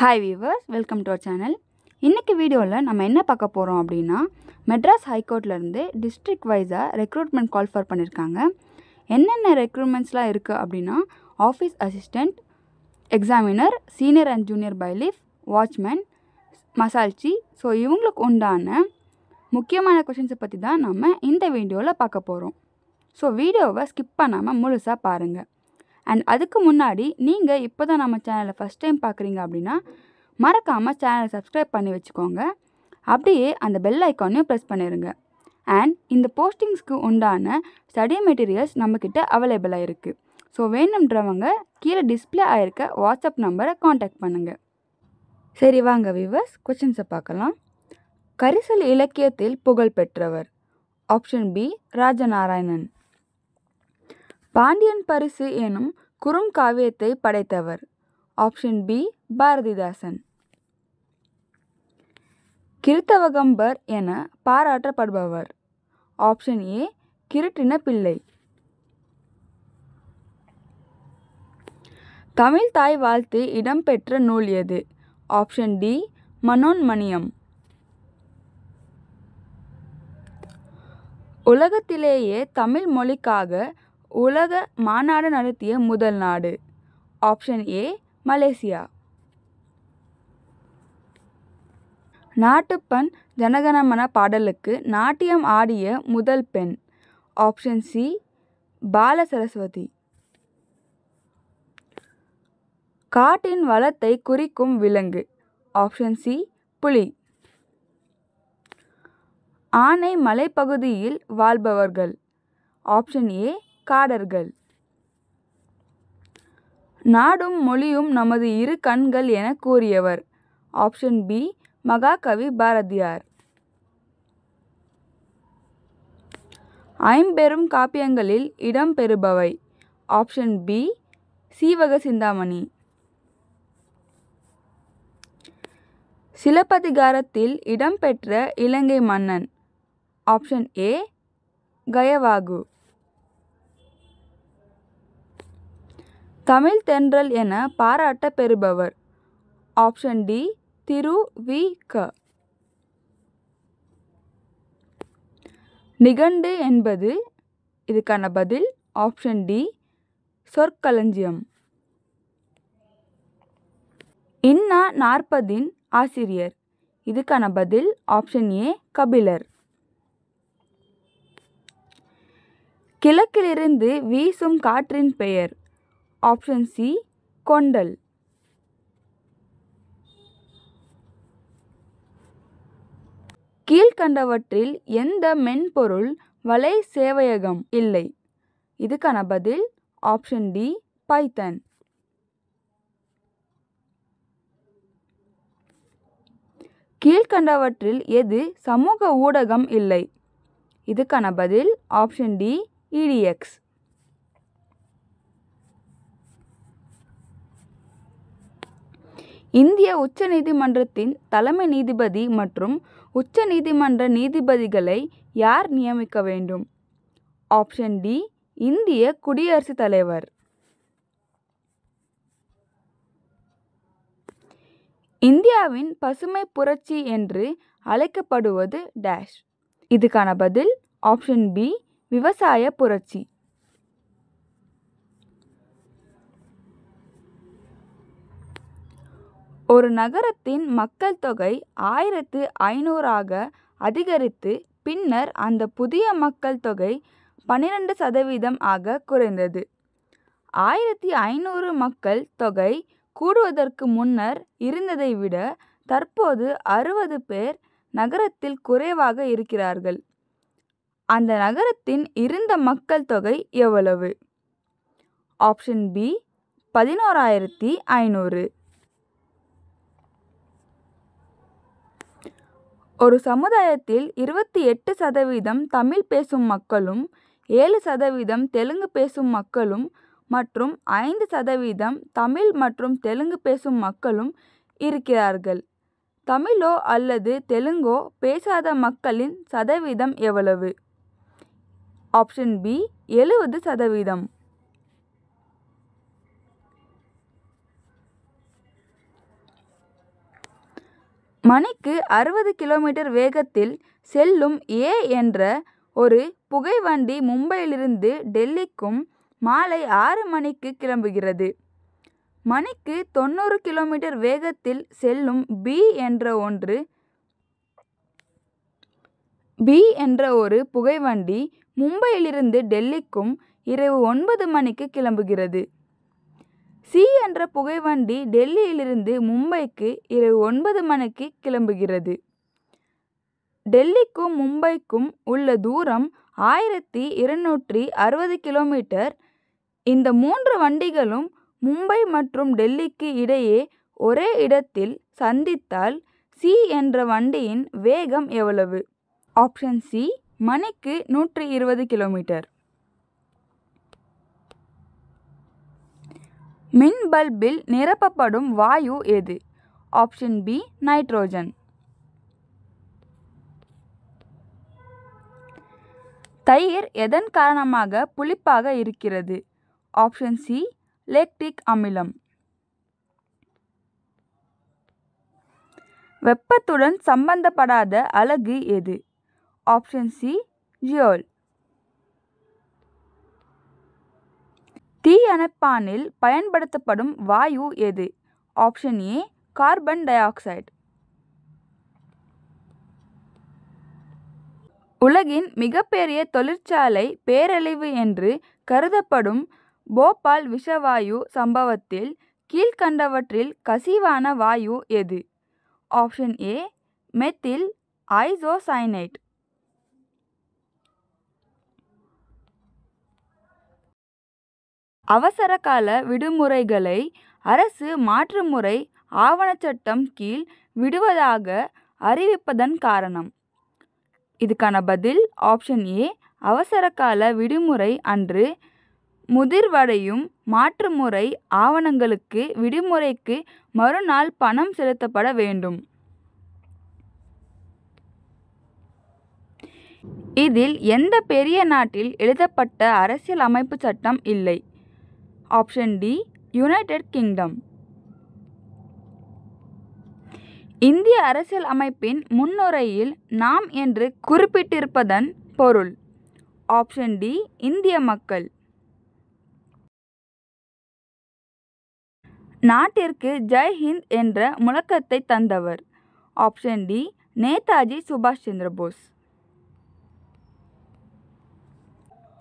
Hi viewers welcome to our channel இன்றைக்கி வீடியோவில் நம்ம என்ன பார்க்க போகிறோம் அப்படின்னா மெட்ராஸ் ஹைகோர்ட்லேருந்து டிஸ்ட்ரிக்ட் வைஸாக ரெக்ரூட்மெண்ட் கால் ஃபார் பண்ணியிருக்காங்க என்னென்ன ரெக்ரூட்மெண்ட்ஸ்லாம் இருக்குது அப்படின்னா office assistant examiner senior and junior bailiff watchman மசால்ச்சி ஸோ இவங்களுக்கு உண்டான முக்கியமான கொஷின்ஸை பற்றி தான் நம்ம இந்த வீடியோவில் பார்க்க போகிறோம் ஸோ வீடியோவை ஸ்கிப் பண்ணாமல் முழுசாக பாருங்கள் அண்ட் அதுக்கு முன்னாடி நீங்கள் இப்போ தான் நம்ம சேனலை ஃபஸ்ட் டைம் பார்க்குறீங்க அப்படின்னா மறக்காமல் சேனலை சப்ஸ்கிரைப் பண்ணி வச்சுக்கோங்க அப்படியே அந்த பெல் ஐக்கானையும் ப்ரெஸ் பண்ணிடுங்க அண்ட் இந்த போஸ்டிங்ஸ்க்கு உண்டான ஸ்டடி மெட்டீரியல்ஸ் நம்மக்கிட்ட அவைலபிளாக இருக்குது ஸோ வேணுன்றவங்க கீழே டிஸ்பிளே ஆகிருக்க வாட்ஸ்அப் நம்பரை காண்டாக்ட் பண்ணுங்கள் சரி வாங்க விவர்ஸ் கொஷின்ஸை பார்க்கலாம் கரிசல் இலக்கியத்தில் புகழ் பெற்றவர் ஆப்ஷன் பி ராஜநாராயணன் பாண்டியன் பரிசு எனும் குறும் காவியத்தை படைத்தவர் ஆப்ஷன் பி பாரதிதாசன் கிருத்தவகம்பர் என பாராட்டப்படுபவர் ஆப்ஷன் ஏ கிருட்டின பிள்ளை தமிழ் தாய் வாழ்த்து இடம்பெற்ற நூல் எது ஆப்ஷன் டி மனோன்மணியம் உலகத்திலேயே தமிழ் மொழிக்காக உலக மாநாடு நடத்திய முதல் நாடு ஆப்ஷன் ஏ மலேசியா நாட்டுப்பண் ஜனகணமன பாடலுக்கு நாட்டியம் ஆடிய முதல் பெண் ஆப்ஷன் சி பால சரஸ்வதி காட்டின் வளத்தை குறிக்கும் விலங்கு ஆப்ஷன் சி புலி ஆனை மலைப்பகுதியில் வாழ்பவர்கள் ஆப்ஷன் ஏ காடர்கள் நாடும் மொழியும் நமது இரு கண்கள் என கூறியவர் ஆப்ஷன் பி மகாகவி பாரதியார் ஐம்பெரும் காப்பியங்களில் இடம்பெறுபவை ஆப்ஷன் பி சீவக சிந்தாமணி சிலப்பதிகாரத்தில் இடம்பெற்ற இலங்கை மன்னன் ஆப்ஷன் ஏ கயவாகு தமிழ் தென்றல் என பாராட்ட பெறுபவர் ஆப்ஷன் டி திரு வி க நிகண்டு என்பது இதுக்கான பதில் ஆப்ஷன் டி சொற்களஞ்சியம் இன்னா நாற்பதின் ஆசிரியர் இதுக்கான பதில் ஆப்ஷன் ஏ கபிலர் கிழக்கிலிருந்து வீசும் காற்றின் பெயர் ஆப்ஷன் சி கொண்டல் கீழ்கண்டவற்றில் எந்த மென்பொருள் வலை சேவையகம் இல்லை இதுக்கான பதில் ஆப்ஷன் டி பைத்தன் கீழ்கண்டவற்றில் எது சமூக ஊடகம் இல்லை இதுக்கான பதில் ஆப்ஷன் டி இடிஎக்ஸ் இந்திய உச்ச நீதிமன்றத்தின் தலைமை நீதிபதி மற்றும் உச்ச நீதிமன்ற நீதிபதிகளை யார் நியமிக்க வேண்டும் ஆப்ஷன் டி இந்திய குடியரசுத் தலைவர் இந்தியாவின் பசுமை புரட்சி என்று அழைக்கப்படுவது டேஷ் இதுக்கான பதில் ஆப்ஷன் பி விவசாய புரட்சி ஒரு நகரத்தின் மக்கள் தொகை ஆயிரத்து ஐநூறாக அதிகரித்து பின்னர் அந்த புதிய மக்கள் தொகை பன்னிரண்டு சதவீதம் ஆக குறைந்தது ஆயிரத்தி ஐநூறு மக்கள் தொகை கூடுவதற்கு முன்னர் இருந்ததை விட தற்போது அறுபது பேர் நகரத்தில் குறைவாக இருக்கிறார்கள் அந்த நகரத்தின் இருந்த மக்கள் தொகை எவ்வளவு ஆப்ஷன் பி பதினோராயிரத்தி ஐநூறு ஒரு சமுதாயத்தில் இருபத்தி எட்டு சதவீதம் தமிழ் பேசும் மக்களும் ஏழு சதவீதம் தெலுங்கு பேசும் மக்களும் மற்றும் ஐந்து சதவீதம் தமிழ் மற்றும் தெலுங்கு பேசும் மக்களும் இருக்கிறார்கள் தமிழோ அல்லது தெலுங்கோ பேசாத மக்களின் சதவீதம் எவ்வளவு ஆப்ஷன் பி எழுவது சதவீதம் மணிக்கு அறுபது கிலோமீட்டர் வேகத்தில் செல்லும் ஏ என்ற ஒரு புகைவண்டி மும்பையிலிருந்து டெல்லிக்கும் மாலை ஆறு மணிக்கு கிளம்புகிறது மணிக்கு தொண்ணூறு கிலோமீட்டர் வேகத்தில் செல்லும் பி என்ற ஒன்று பி என்ற ஒரு புகைவண்டி மும்பையிலிருந்து டெல்லிக்கும் இரவு ஒன்பது மணிக்கு கிளம்புகிறது சி என்ற புகைவண்டி டெல்லியிலிருந்து மும்பைக்கு இரவு ஒன்பது மணிக்கு கிளம்புகிறது டெல்லிக்கும் மும்பைக்கும் உள்ள தூரம் ஆயிரத்தி இருநூற்றி அறுபது கிலோமீட்டர் இந்த மூன்று வண்டிகளும் மும்பை மற்றும் டெல்லிக்கு இடையே ஒரே இடத்தில் சந்தித்தால் சி என்ற வண்டியின் வேகம் எவ்வளவு ஆப்ஷன் சி மணிக்கு நூற்றி இருபது கிலோமீட்டர் மின் பல்பில் நிரப்பப்படும் வாயு எது ஆப்ஷன் பி நைட்ரோஜன் தயிர் எதன் காரணமாக புளிப்பாக இருக்கிறது ஆப்ஷன் சி லேக்டிக் அமிலம் வெப்பத்துடன் சம்பந்தப்படாத அலகு எது ஆப்ஷன் சி ஜியோல் தீயணைப்பானில் பயன்படுத்தப்படும் வாயு எது option A carbon dioxide உலகின் மிகப்பெரிய தொழிற்சாலை பேரழிவு என்று கருதப்படும் போபால் விஷவாயு சம்பவத்தில் கீழ்கண்டவற்றில் கசிவான வாயு எது ஆப்ஷன் ஏ மெத்தில் ஐசோசைனைட் அவசரகால விடுமுறைகளை அரசு மாற்றுமுறை ஆவணச்சட்டம் கீழ் விடுவதாக அறிவிப்பதன் காரணம்? இதுக்கான பதில் ஆப்ஷன் ஏ. அவசரகால விடுமுறை அன்று முதிர்வடையும் மாற்றுமுறை ஆவணங்களுக்கு விடுமுறைக்கு மறுநாள் பணம் செலுத்தப்பட வேண்டும். இதில் எந்த பெரிய நாட்டில் எழுதப்பட்ட அரசியல் அமைப்புச் சட்டம் இல்லை. ஆப்ஷன் டி யுனைடெட் கிங்டம் இந்திய அரசியல் அமைப்பின் முன்னுரையில் நாம் என்று குறிப்பிட்டிருப்பதன் பொருள் ஆப்ஷன் டி இந்திய மக்கள் நாட்டிற்கு ஹிந்த் என்ற முழக்கத்தை தந்தவர் ஆப்ஷன் டி நேதாஜி சுபாஷ் சந்திரபோஸ்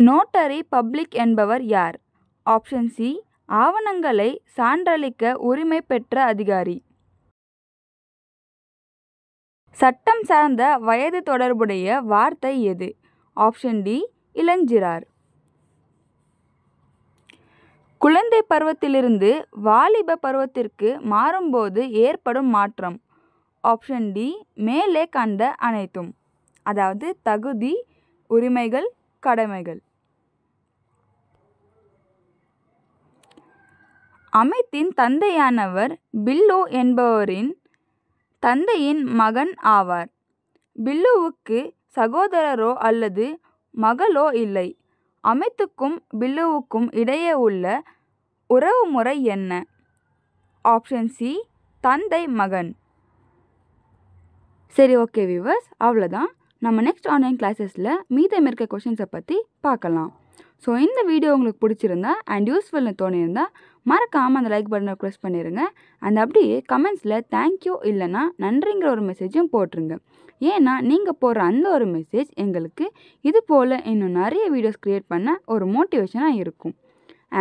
நோட்டரி பப்ளிக் என்பவர் யார் ஆப்ஷன் சி ஆவணங்களை சான்றளிக்க உரிமை பெற்ற அதிகாரி சட்டம் சார்ந்த வயது தொடர்புடைய வார்த்தை எது ஆப்ஷன் டி இளஞ்சிறார் குழந்தை பருவத்திலிருந்து வாலிப பருவத்திற்கு மாறும்போது ஏற்படும் மாற்றம் ஆப்ஷன் டி மேலே கண்ட அனைத்தும் அதாவது தகுதி உரிமைகள் கடமைகள் அமித்தின் தந்தையானவர் பில்லு என்பவரின் தந்தையின் மகன் ஆவார். பில்லுவுக்கு சகோதரரோ அல்லது மகளோ இல்லை. அமித்துக்கும் பில்லுவுக்கும் இடையே உள்ள உறவுமுறை என்ன? ஆப்ஷன் சி தந்தை மகன். சரி ஓகே வியூவர்ஸ் அவ்வளோதான் நம்ம நெக்ஸ்ட் ஆன்லைன் கிளாஸஸில் மீதம் இருக்க கொஷின்ஸை பற்றி பார்க்கலாம் ஸோ இந்த வீடியோ உங்களுக்கு பிடிச்சிருந்தா அண்ட் யூஸ்ஃபுல்னு தோணியிருந்தா மறக்காமல் அந்த லைக் பட்டனை ப்ரெஸ் பண்ணிடுங்க அண்ட் அப்படியே கமெண்ட்ஸில் தேங்க்யூ இல்லைனா நன்றிங்கிற ஒரு மெசேஜும் போட்டுருங்க ஏன்னா நீங்கள் போடுற அந்த ஒரு மெசேஜ் எங்களுக்கு இது போல் இன்னும் நிறைய வீடியோஸ் க்ரியேட் பண்ண ஒரு மோட்டிவேஷனாக இருக்கும்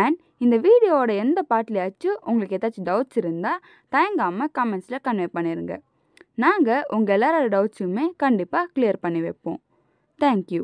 அண்ட் இந்த வீடியோவோட எந்த பாட்டிலையாச்சும் உங்களுக்கு ஏதாச்சும் டவுட்ஸ் இருந்தால் தயங்காமல் கமெண்ட்ஸில் கன்வே பண்ணிடுங்க நாங்கள் உங்கள் எல்லாரோட டவுட்ஸுமே கண்டிப்பாக கிளியர் பண்ணி வைப்போம் தேங்க்யூ